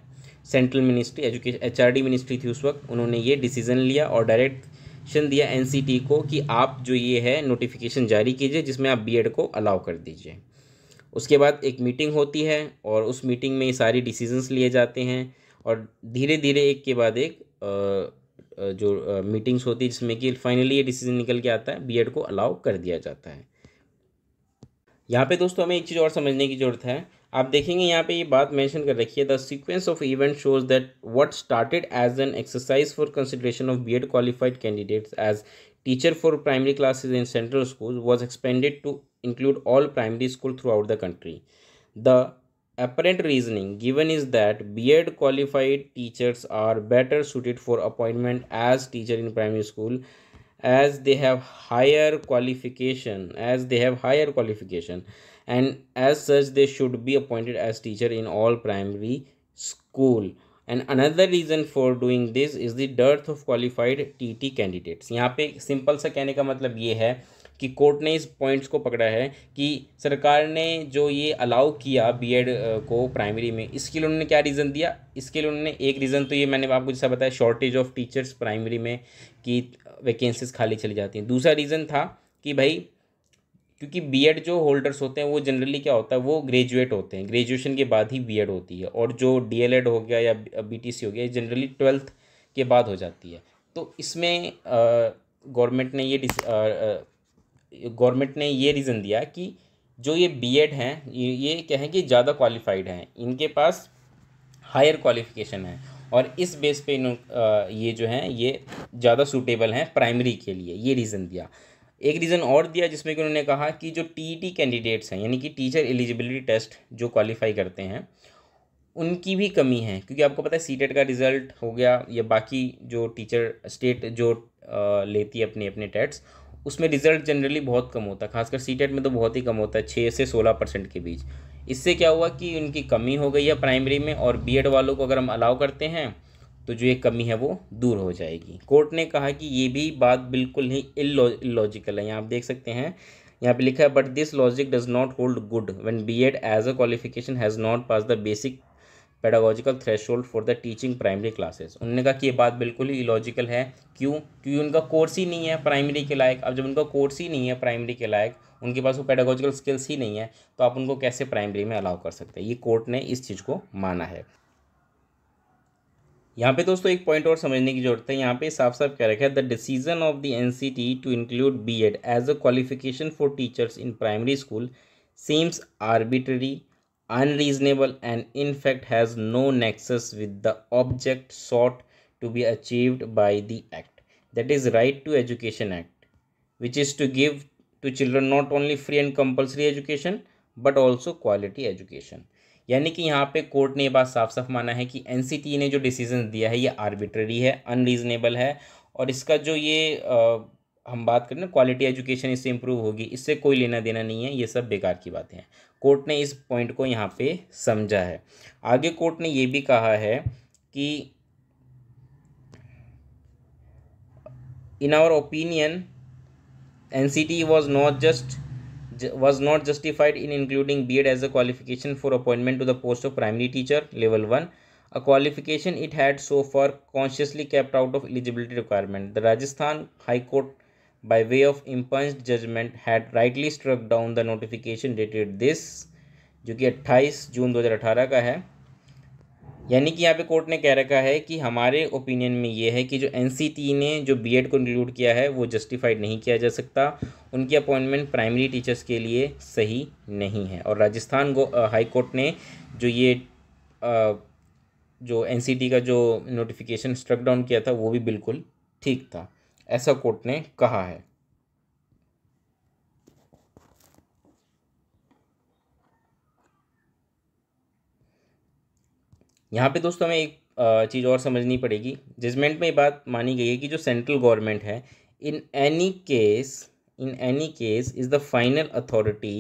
central ministry education H ministry थी उस वक्त उन्होंने ये डिसीज़न लिया और डायरेक्ट ऑप्शन दिया एनसीटी को कि आप जो ये है नोटिफिकेशन जारी कीजिए जिसमें आप बीएड को अलाउ कर दीजिए उसके बाद एक मीटिंग होती है और उस मीटिंग में ये सारी डिसीजंस लिए जाते हैं और धीरे धीरे एक के बाद एक जो मीटिंग्स होती है जिसमें कि फाइनली ये डिसीजन निकल के आता है बी को अलाउ कर दिया जाता है यहाँ पे दोस्तों हमें एक चीज़ और समझने की ज़रूरत है आप देखेंगे यहाँ पे ये बात मेंशन कर रखी है the sequence of event shows that what started as an exercise for consideration of B Ed qualified candidates as teacher for primary classes in central school was expanded to include all primary school throughout the country the apparent reasoning given is that B qualified teachers are better suited for appointment as teacher in primary school as they have higher qualification as they have higher qualification and as such they should be appointed as teacher in all primary school and another reason for doing this is the dearth of qualified T T candidates यहाँ पे सिंपल सा कहने का मतलब ये है कि कोर्ट ने इस पॉइंट्स को पकड़ा है कि सरकार ने जो ये अलाउ किया बीएड को प्राइमरी में इसके लिए उन्होंने क्या रीज़न दिया इसके लिए उन्होंने एक रीज़न तो ये मैंने आपको जैसा बताया शॉर्टेज ऑफ टीचर्स प्राइमरी में कि वैकेंसीज खाली चली जाती हैं दूसरा रीज़न था कि भाई क्योंकि बीएड जो होल्डर्स होते हैं वो जनरली क्या होता है वो ग्रेजुएट होते हैं ग्रेजुएशन के बाद ही बीएड होती है और जो डीएलएड हो गया या बीटीसी हो गया ये जनरली ट्वेल्थ के बाद हो जाती है तो इसमें गवर्नमेंट ने ये गवर्नमेंट ने ये रीज़न दिया कि जो ये बीएड हैं ये क्या है कि ज़्यादा क्वालिफाइड हैं इनके पास हायर क्वालिफिकेशन है और इस बेस पे इन ये जो हैं ये ज़्यादा सूटेबल हैं प्राइमरी के लिए ये रीज़न दिया एक रीज़न और दिया जिसमें कि उन्होंने कहा कि जो टी कैंडिडेट्स e हैं यानी कि टीचर एलिजिबिलिटी टेस्ट जो क्वालिफाई करते हैं उनकी भी कमी है क्योंकि आपको पता है सीटेट e का रिज़ल्ट हो गया या बाकी जो टीचर स्टेट जो लेती है अपने अपने टेट्स e उसमें रिज़ल्ट जनरली बहुत कम होता है खासकर सीटेट में तो बहुत ही कम होता है छः से सोलह परसेंट के बीच इससे क्या हुआ कि उनकी कमी हो गई है प्राइमरी में और बीएड वालों को अगर हम अलाउ करते हैं तो जो ये कमी है वो दूर हो जाएगी कोर्ट ने कहा कि ये भी बात बिल्कुल ही इलॉजिकल है यहाँ आप देख सकते हैं यहाँ पे लिखा है but this logic does not hold good when B Ed as a qualification has not pass the basic pedagogical thresh for the teaching primary classes उन्होंने कहा कि ये बात बिल्कुल ही इलॉजिकल है क्यों क्योंकि उनका कोर्स ही नहीं है प्राइमरी के लायक अब जब उनका कोर्स ही नहीं है प्राइमरी के लायक उनके पास वो पेडागोजिकल स्किल्स ही नहीं है तो आप उनको कैसे प्राइमरी में अलाउ कर सकते हैं ये कोर्ट ने इस चीज़ को माना है यहाँ पे दोस्तों एक पॉइंट और समझने की जरूरत है यहाँ पे साफ साफ कह रखा है the decision of the N C T to include B Ed as a qualification for teachers in primary school seems arbitrary unreasonable and in fact has no nexus with the object sought to be achieved by the act that is right to education act which is to give to children not only free and compulsory education but also quality education यानी कि यहाँ पे कोर्ट ने ये बात साफ साफ माना है कि एन e ने जो डिसीजन दिया है ये आर्बिट्रेरी है अनरीजनेबल है और इसका जो ये आ, हम बात करें ना क्वालिटी एजुकेशन इससे इम्प्रूव होगी इससे कोई लेना देना नहीं है ये सब बेकार की बातें हैं कोर्ट ने इस पॉइंट को यहाँ पे समझा है आगे कोर्ट ने ये भी कहा है कि in our opinion N C T was not just was not justified in including B.Ed as a qualification for appointment to the post of primary teacher level 1 a qualification it had so far consciously kept out of eligibility requirement the Rajasthan High Court by way of impunged judgment had rightly struck down the notification dated this जो कि 28 जून 2018 का है यानी कि यहाँ पे कोर्ट ने कह रखा है कि हमारे ओपिनियन में ये है कि जो एन ने जो बी को इंक्लूड किया है वो जस्टिफाइड नहीं किया जा सकता उनकी अपॉइंटमेंट प्राइमरी टीचर्स के लिए सही नहीं है और राजस्थान हाई कोर्ट ने जो ये जो एन का जो नोटिफिकेशन स्ट्रक डाउन किया था वो भी बिल्कुल ठीक था ऐसा कोर्ट ने कहा है यहाँ पे दोस्तों हमें एक चीज़ और समझनी पड़ेगी जजमेंट में ये बात मानी गई है कि जो सेंट्रल गवर्नमेंट है in any case in any case is the final authority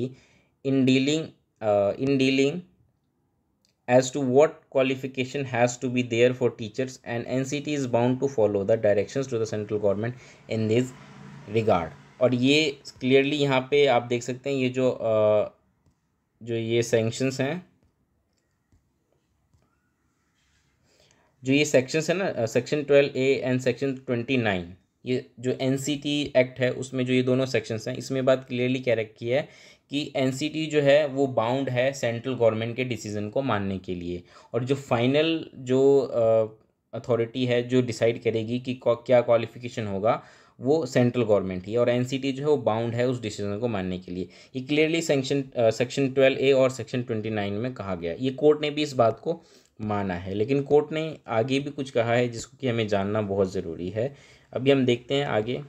in dealing in dealing as to what qualification has to be there for teachers and N C T is bound to follow the direction to the central government in this regard और ये क्लियरली यहाँ पे आप देख सकते हैं ये जो आ, जो ये सेंक्शंस हैं जो ये सेक्शंस है ना section twelve A and section twenty nine ये जो एन एक्ट है उसमें जो ये दोनों सेक्शंस हैं इसमें बात क्लियरली कह रखी है कि एन जो है वो बाउंड है सेंट्रल गवर्नमेंट के डिसीजन को मानने के लिए और जो फाइनल जो अथॉरिटी है जो डिसाइड करेगी कि क्या क्वालिफिकेशन होगा वो सेंट्रल गवर्नमेंट ही और एन जो है वो बाउंड है उस डिसीजन को मानने के लिए ये clearly section section twelve A और सेक्शन ट्वेंटी नाइन में कहा गया ये कोर्ट ने भी इस बात को माना है लेकिन कोर्ट ने आगे भी कुछ कहा है जिसको कि हमें जानना बहुत ज़रूरी है अभी हम देखते हैं आगे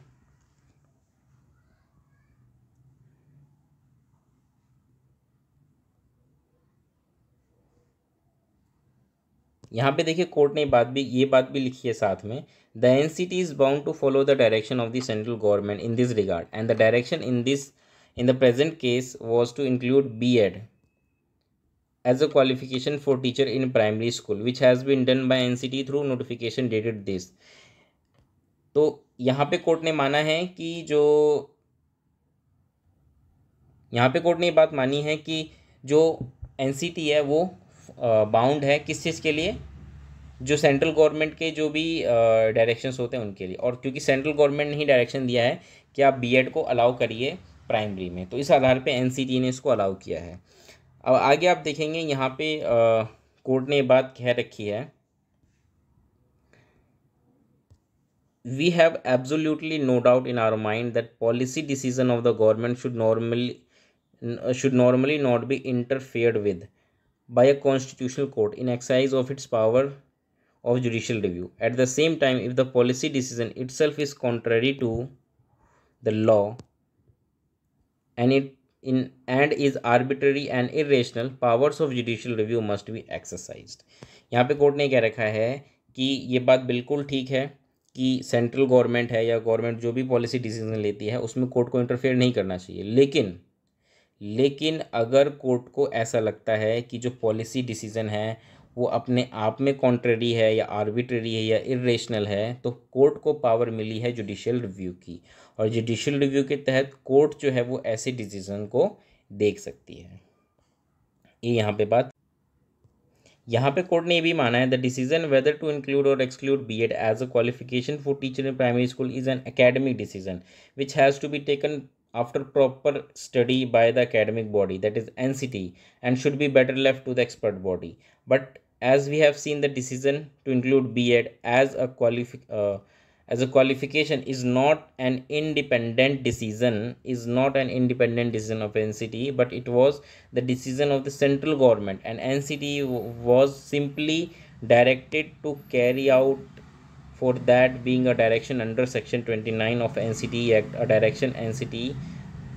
यहाँ पे देखिए कोर्ट ने बात भी ये बात भी लिखी है साथ में the N C T is bound to follow the direction of the central government in this regard and the direction in this in the present case was to include B Ed as a qualification for teacher in primary school which has been done by NCT through notification dated this तो यहाँ पे कोर्ट ने माना है कि जो यहाँ पे कोर्ट ने ये बात मानी है कि जो एन है वो बाउंड है किस चीज़ के लिए जो सेंट्रल गवर्नमेंट के जो भी डायरेक्शंस होते हैं उनके लिए और क्योंकि सेंट्रल गवर्नमेंट ने ही डायरेक्शन दिया है कि आप बीएड को अलाउ करिए प्राइमरी में तो इस आधार पे एन ने इसको अलाउ किया है अब आगे आप देखेंगे यहाँ पे कोर्ट ने ये बात कह रखी है we have absolutely no doubt in our mind that policy decision of the government should normally should normally not be interfered with by a constitutional court in exercise of its power of judicial review at the same time if the policy decision itself is contrary to the law and it in and is arbitrary and irrational powers of judicial review must be exercised यहाँ पे कोर्ट ने कह रखा है कि ये बात बिल्कुल ठीक है कि सेंट्रल गवर्नमेंट है या गवर्नमेंट जो भी पॉलिसी डिसीजन लेती है उसमें कोर्ट को इंटरफेयर नहीं करना चाहिए लेकिन लेकिन अगर कोर्ट को ऐसा लगता है कि जो पॉलिसी डिसीजन है वो अपने आप में कॉन्ट्रेरी है या आर्बिट्रेरी है या इेशनल है तो कोर्ट को पावर मिली है जुडिशियल रिव्यू की और जुडिशियल रिव्यू के तहत कोर्ट जो है वो ऐसे डिसीजन को देख सकती है ये यहाँ पे बात यहाँ पे कोर्ट ने ये भी माना है the decision whether to include or exclude B Ed as a qualification for teacher in primary school is an academic decision which has to be taken after proper study by the academic body that is N C T and should be better left to the expert body but as we have seen the decision to include BEd as a qualifi- uh, as a qualification is not an independent decision is not an independent decision of NCT but it was the decision of the central government and NCT was simply directed to carry out for that being a direction under section 29 of NCT Act a direction NCT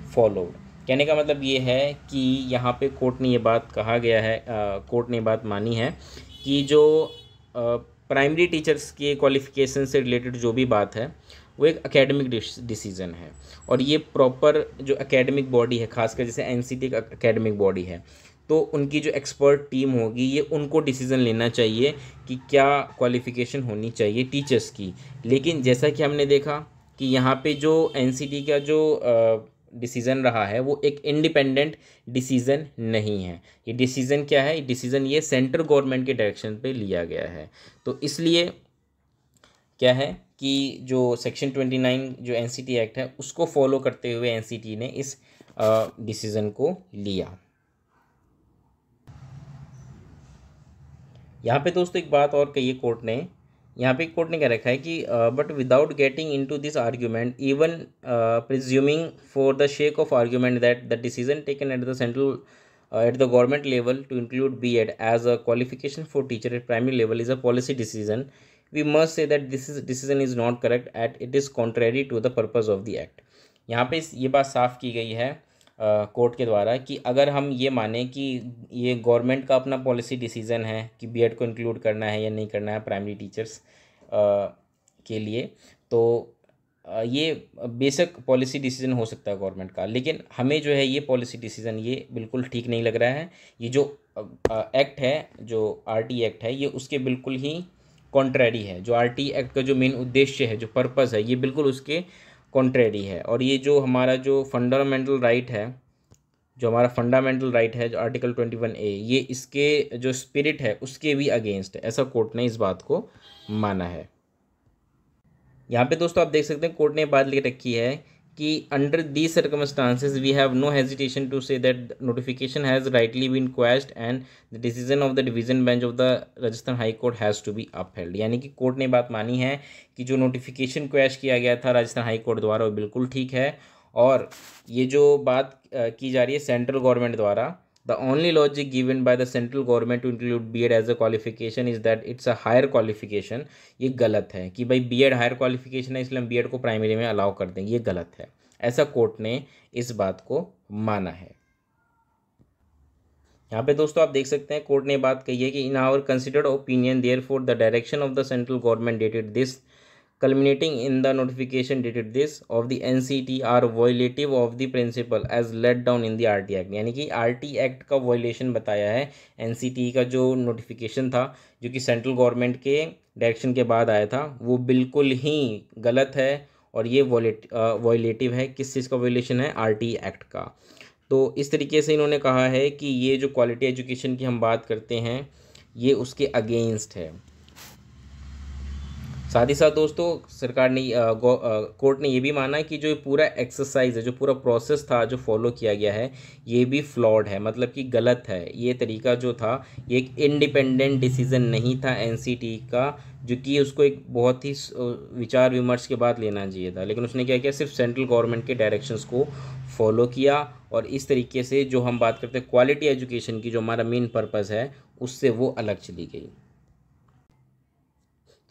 followed कहने का मतलब ये है कि यहाँ पे कोर्ट ने ये बात कहा गया है कोर्ट ने बात मानी है कि जो प्राइमरी टीचर्स के क्वालिफिकेशन से रिलेटेड जो भी बात है वो एक एकेडमिक डिसीजन है और ये प्रॉपर जो एकेडमिक बॉडी है खासकर जैसे N C T academic body है तो उनकी जो एक्सपर्ट टीम होगी ये उनको डिसीज़न लेना चाहिए कि क्या क्वालिफ़िकेशन होनी चाहिए टीचर्स की लेकिन जैसा कि हमने देखा कि यहाँ पे जो एन का जो डिसीज़न रहा है वो एक इंडिपेंडेंट डिसीज़न नहीं है ये डिसीज़न क्या है डिसीज़न ये सेंट्रल गवर्नमेंट के डायरेक्शन पे लिया गया है तो इसलिए क्या है कि जो सेक्शन ट्वेंटी नाइन जो एनसीटी एक्ट है उसको फॉलो करते हुए एनसीटी ने इस डिसीज़न को लिया यहाँ पे दोस्तों एक बात और कही कोर्ट ने यहाँ पे कोर्ट ने कह रखा है कि but without getting into this argument even presuming for the sake of argument that the decision taken at the central at the government level to include B Ed as a qualification for teacher at primary level is a policy decision we must say that this decision is not correct at it is contrary to the purpose of the act यहाँ पे ये बात साफ की गई है कोर्ट के द्वारा कि अगर हम ये माने कि ये गवर्नमेंट का अपना पॉलिसी डिसीज़न है कि बीएड को इंक्लूड करना है या नहीं करना है प्राइमरी टीचर्स के लिए तो ये बेसिक पॉलिसी डिसीजन हो सकता है गवर्नमेंट का लेकिन हमें जो है ये पॉलिसी डिसीजन ये बिल्कुल ठीक नहीं लग रहा है ये जो एक्ट है जो आर एक्ट है ये उसके बिल्कुल ही कॉन्ट्रेरी है जो आर एक्ट का जो मेन उद्देश्य है जो पर्पज़ है ये बिल्कुल उसके कॉन्ट्रेरी है और ये जो हमारा जो फंडामेंटल राइट right है जो हमारा फंडामेंटल राइट right है जो आर्टिकल ट्वेंटी वन ए ये इसके जो स्पिरिट है उसके भी अगेंस्ट है ऐसा कोर्ट ने इस बात को माना है यहाँ पे दोस्तों आप देख सकते हैं कोर्ट ने बात लिख रखी है कि under the circumstances we have no hesitation to say that notification has rightly been quashed and the decision of the division bench of the Rajasthan high court has to be upheld यानी कि कोर्ट ने बात मानी है कि जो नोटिफिकेशन क्वेस्ट किया गया था राजस्थान हाई कोर्ट द्वारा वो बिल्कुल ठीक है और ये जो बात की जा रही है सेंट्रल गवर्नमेंट द्वारा The only logic given by the central government to include B.Ed as a qualification is that it's a higher qualification ये गलत है कि भाई B.Ed हायर क्वालिफिकेशन है इसलिए हम B.Ed को प्राइमरी में अलाउ कर दें ये गलत है ऐसा कोर्ट ने इस बात को माना है यहाँ पे दोस्तों आप देख सकते हैं कोर्ट ने बात कही है कि in our considered opinion therefore the direction of the central government dated this culminating in the notification dated this of the NCT are violative of the principle as let down in the RT Act यानी कि RT Act का violation बताया है NCT e का जो notification था जो कि सेंट्रल गवर्नमेंट के डायरेक्शन के बाद आया था वो बिल्कुल ही गलत है और ये वॉलेट वॉयलेटिव है किस चीज़ का वॉयलेशन है आरटी एक्ट का तो इस तरीके से इन्होंने कहा है कि ये जो क्वालिटी एजुकेशन की हम बात करते हैं ये उसके अगेंस्ट है साथ ही साथ दोस्तों सरकार ने कोर्ट ने ये भी माना कि जो पूरा एक्सरसाइज है जो पूरा प्रोसेस था जो फॉलो किया गया है ये भी फ्लॉड है मतलब कि गलत है ये तरीका जो था ये एक इंडिपेंडेंट डिसीजन नहीं था एन का जो कि उसको एक बहुत ही विचार विमर्श के बाद लेना चाहिए था लेकिन उसने क्या किया सिर्फ सेंट्रल गवर्नमेंट के डायरेक्शंस को फॉलो किया और इस तरीके से जो हम बात करते हैं क्वालिटी एजुकेशन की जो हमारा मेन पर्पज़ है उससे वो अलग चली गई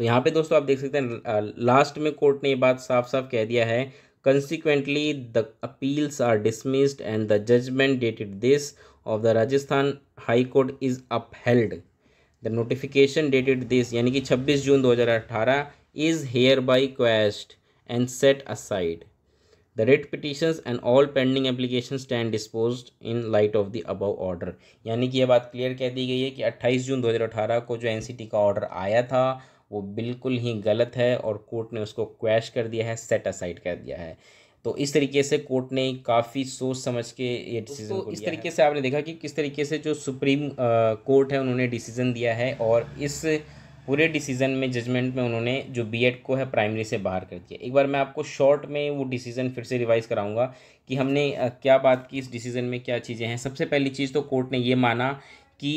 तो यहाँ पे दोस्तों आप देख सकते हैं लास्ट में कोर्ट ने ये बात साफ साफ कह दिया है consequently the appeals are dismissed and the judgment dated this of the Rajasthan high court is upheld the notification dated this यानी कि 26 June 2018 is hereby quashed and set aside the writ petitions and all pending application stand dispose in light of the above order यानी कि यह बात क्लियर कह दी गई है कि 28 जून 2018 को जो एनसीटी का ऑर्डर आया था वो बिल्कुल ही गलत है और कोर्ट ने उसको क्वैश कर दिया है सेट असाइड कर दिया है तो इस तरीके से कोर्ट ने काफ़ी सोच समझ के ये डिसीजन तो इस तरीके से आपने देखा कि किस तरीके से जो सुप्रीम कोर्ट है उन्होंने डिसीजन दिया है और इस पूरे डिसीजन में जजमेंट में उन्होंने जो बीएड को है प्राइमरी से बाहर कर दिया एक बार मैं आपको शॉर्ट में वो डिसीजन फिर से रिवाइज कराऊंगा कि हमने क्या बात की इस डिसीजन में क्या चीज़ें हैं सबसे पहली चीज़ तो कोर्ट ने ये माना कि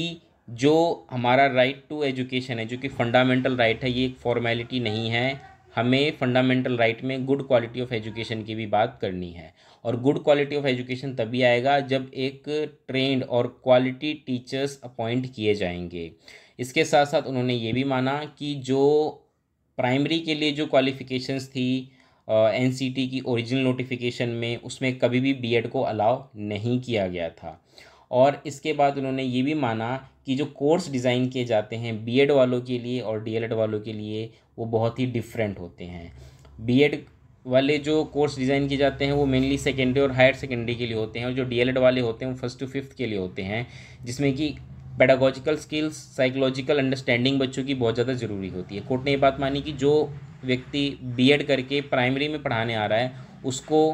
जो हमारा राइट टू एजुकेशन है जो कि फंडामेंटल राइट है ये एक फॉर्मेलिटी नहीं है हमें फंडामेंटल राइट में गुड क्वालिटी ऑफ एजुकेशन की भी बात करनी है और गुड क्वालिटी ऑफ एजुकेशन तभी आएगा जब एक ट्रेंड और क्वालिटी टीचर्स अपॉइंट किए जाएंगे इसके साथ साथ उन्होंने ये भी माना कि जो प्राइमरी के लिए जो क्वालिफ़िकेशंस थी एन uh, की ओरिजिनल नोटिफिकेशन में उसमें कभी भी बी को अलाउ नहीं किया गया था और इसके बाद उन्होंने ये भी माना कि जो कोर्स डिज़ाइन किए जाते हैं बीएड वालों के लिए और डीएलएड वालों के लिए वो बहुत ही डिफरेंट होते हैं बीएड वाले जो कोर्स डिज़ाइन किए जाते हैं वो मेनली सेकेंडरी और हायर सेकेंडरी के लिए होते हैं और जो डीएलएड वाले होते हैं वो फर्स्ट टू फिफ्थ के लिए होते हैं जिसमें कि पेडागोजिकल स्किल्स साइकोलॉजिकल अंडरस्टैंडिंग बच्चों की बहुत ज़्यादा ज़रूरी होती है कोर्ट ने ये बात मानी कि जो व्यक्ति बी करके प्राइमरी में पढ़ाने आ रहा है उसको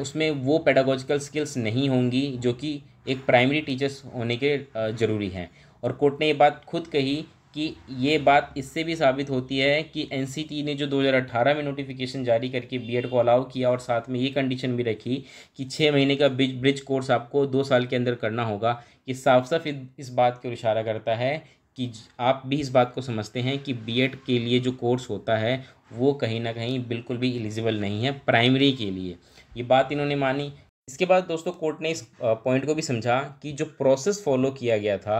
उसमें वो पेडागोजिकल स्किल्स नहीं होंगी जो कि एक प्राइमरी टीचर्स होने के ज़रूरी हैं और कोर्ट ने ये बात खुद कही कि ये बात इससे भी साबित होती है कि एन ने जो 2018 में नोटिफिकेशन जारी करके बी को अलाउ किया और साथ में ये कंडीशन भी रखी कि छः महीने का ब्रिज ब्रिज कोर्स आपको दो साल के अंदर करना होगा ये साफ साफ इस बात को इशारा करता है कि आप भी इस बात को समझते हैं कि बी के लिए जो कोर्स होता है वो कहीं ना कहीं बिल्कुल भी एलिजिबल नहीं है प्राइमरी के लिए ये बात इन्होंने मानी इसके बाद दोस्तों कोर्ट ने इस पॉइंट को भी समझा कि जो प्रोसेस फॉलो किया गया था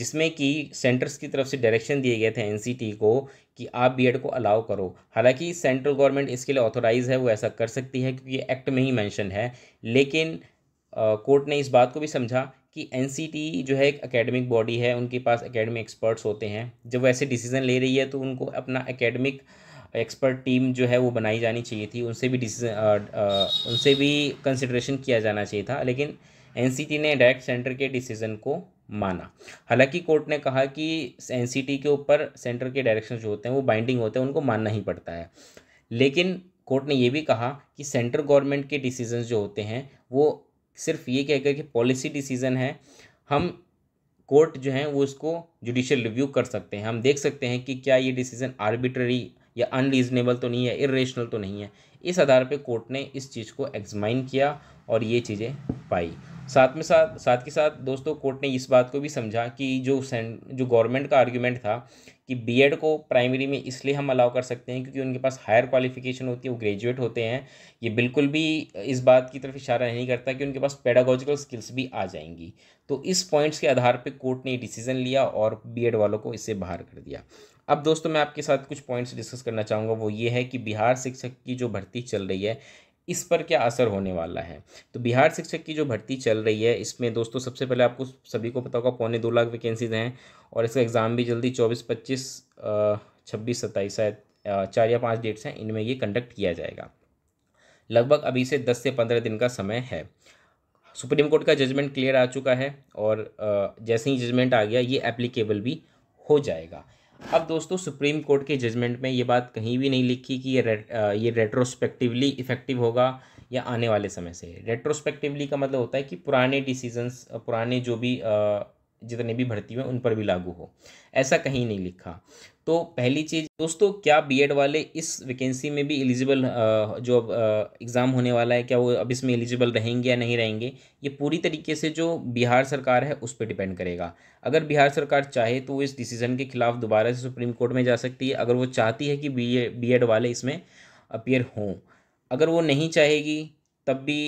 जिसमें कि सेंटर्स की तरफ से डायरेक्शन दिए गए थे एनसीटी को कि आप बीएड को अलाउ करो हालांकि सेंट्रल गवर्नमेंट इसके लिए ऑथोराइज है वो ऐसा कर सकती है क्योंकि एक्ट में ही मेंशन है लेकिन कोर्ट ने इस बात को भी समझा कि एन जो है एक अकेडमिक बॉडी है उनके पास अकेडमिक एक्सपर्ट्स होते हैं जब वो ऐसे डिसीज़न ले रही है तो उनको अपना अकेडमिक academic... एक्सपर्ट टीम जो है वो बनाई जानी चाहिए थी उनसे भी डिसीजन उनसे भी कंसिड्रेशन किया जाना चाहिए था लेकिन एन ने डायरेक्ट सेंटर के डिसीजन को माना हालांकि कोर्ट ने कहा कि एन के ऊपर सेंटर के डायरेक्शन जो होते हैं वो बाइंडिंग होते हैं उनको मानना ही पड़ता है लेकिन कोर्ट ने ये भी कहा कि सेंट्रल गवर्नमेंट के डिसीजन जो होते हैं वो सिर्फ ये कहकर कि पॉलिसी डिसीजन है हम कोर्ट जो है वो इसको जुडिशल रिव्यू कर सकते हैं हम देख सकते हैं कि क्या ये डिसीजन आर्बिट्ररी या अनरीजनेबल तो नहीं है इरेशनल तो नहीं है इस आधार पे कोर्ट ने इस चीज़ को एग्जमाइन किया और ये चीज़ें पाई साथ में साथ साथ के साथ दोस्तों कोर्ट ने इस बात को भी समझा कि जो जो गवर्नमेंट का आर्ग्यूमेंट था कि बीएड को प्राइमरी में इसलिए हम अलाउ कर सकते हैं क्योंकि उनके पास हायर क्वालिफिकेशन होती है वो ग्रेजुएट होते हैं ये बिल्कुल भी इस बात की तरफ इशारा नहीं करता कि उनके पास पेडागोजिकल स्किल्स भी आ जाएंगी तो इस पॉइंट्स के आधार पर कोर्ट ने डिसीजन लिया और बी वालों को इससे बाहर कर दिया अब दोस्तों मैं आपके साथ कुछ पॉइंट्स डिस्कस करना चाहूँगा वो ये है कि बिहार शिक्षक की जो भर्ती चल रही है इस पर क्या असर होने वाला है तो बिहार शिक्षक की जो भर्ती चल रही है इसमें दोस्तों सबसे पहले आपको सभी को पता होगा पौने दो लाख वैकेंसीज हैं और इसका एग्ज़ाम भी जल्दी चौबीस पच्चीस छब्बीस सत्ताईस शायद चार या पाँच डेट्स हैं इनमें ये कंडक्ट किया जाएगा लगभग अभी से दस से पंद्रह दिन का समय है सुप्रीम कोर्ट का जजमेंट क्लियर आ चुका है और जैसे ही जजमेंट आ गया ये एप्लीकेबल भी हो जाएगा अब दोस्तों सुप्रीम कोर्ट के जजमेंट में ये बात कहीं भी नहीं लिखी कि ये रे, ये रेट्रोस्पेक्टिवली इफ़ेक्टिव होगा या आने वाले समय से रेट्रोस्पेक्टिवली का मतलब होता है कि पुराने डिसीजंस पुराने जो भी आ, जितने भी भर्ती हुए उन पर भी लागू हो ऐसा कहीं नहीं लिखा तो पहली चीज़ दोस्तों क्या बीएड वाले इस वैकेंसी में भी एलिजिबल जो अब एग्ज़ाम होने वाला है क्या वो अब इसमें एलिजिबल रहेंगे या नहीं रहेंगे ये पूरी तरीके से जो बिहार सरकार है उस पर डिपेंड करेगा अगर बिहार सरकार चाहे तो वो इस डिसीज़न के खिलाफ दोबारा से सुप्रीम कोर्ट में जा सकती है अगर वो चाहती है कि बी एड वाले इसमें अपियर हों अगर वो नहीं चाहेगी तब भी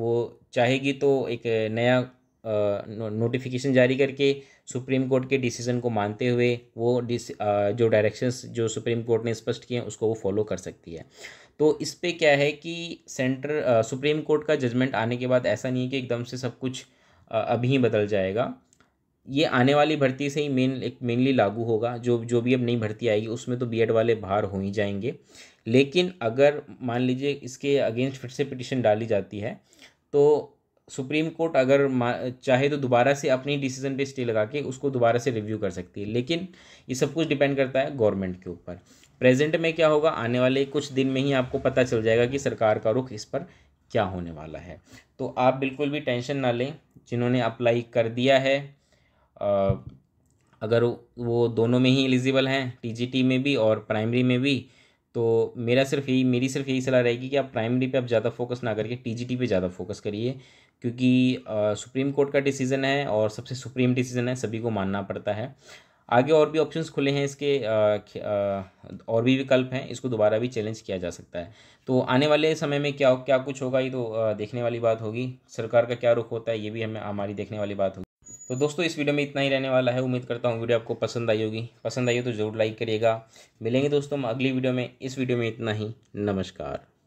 वो चाहेगी तो एक नया नोटिफिकेशन जारी करके सुप्रीम कोर्ट के डिसीजन को मानते हुए वो डिस जो डायरेक्शंस जो सुप्रीम कोर्ट ने स्पष्ट किए हैं उसको वो फॉलो कर सकती है तो इस पर क्या है कि सेंटर सुप्रीम कोर्ट का जजमेंट आने के बाद ऐसा नहीं है कि एकदम से सब कुछ अभी ही बदल जाएगा ये आने वाली भर्ती से ही मेन एक मेनली लागू होगा जो जो भी अब नई भर्ती आएगी उसमें तो बीएड वाले बाहर हो ही जाएंगे लेकिन अगर मान लीजिए इसके अगेंस्ट फिर से पिटिशन डाली जाती है तो सुप्रीम कोर्ट अगर चाहे तो दोबारा से अपनी डिसीजन पे स्टे लगा के उसको दोबारा से रिव्यू कर सकती है लेकिन ये सब कुछ डिपेंड करता है गवर्नमेंट के ऊपर प्रेजेंट में क्या होगा आने वाले कुछ दिन में ही आपको पता चल जाएगा कि सरकार का रुख इस पर क्या होने वाला है तो आप बिल्कुल भी टेंशन ना लें जिन्होंने अप्लाई कर दिया है आ, अगर वो दोनों में ही एलिजिबल हैं टीजीटी में भी और प्राइमरी में भी तो मेरा सिर्फ यही मेरी सिर्फ यही सलाह रहेगी कि आप प्राइमरी पे आप ज़्यादा फोकस ना करके टीजीटी पे ज़्यादा फोकस करिए क्योंकि सुप्रीम कोर्ट का डिसीज़न है और सबसे सुप्रीम डिसीज़न है सभी को मानना पड़ता है आगे और भी ऑप्शंस खुले हैं इसके आ, आ, और भी विकल्प हैं इसको दोबारा भी चैलेंज किया जा सकता है तो आने वाले समय में क्या क्या कुछ होगा ये तो आ, देखने वाली बात होगी सरकार का क्या रुख होता है ये भी हमें हमारी देखने वाली बात होगी तो दोस्तों इस वीडियो में इतना ही रहने वाला है उम्मीद करता हूँ वीडियो आपको पसंद आई होगी पसंद आई हो तो ज़रूर लाइक करिएगा मिलेंगे दोस्तों हम अगली वीडियो में इस वीडियो में इतना ही नमस्कार